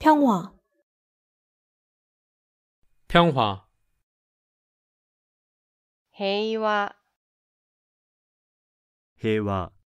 평화 평화 平和平和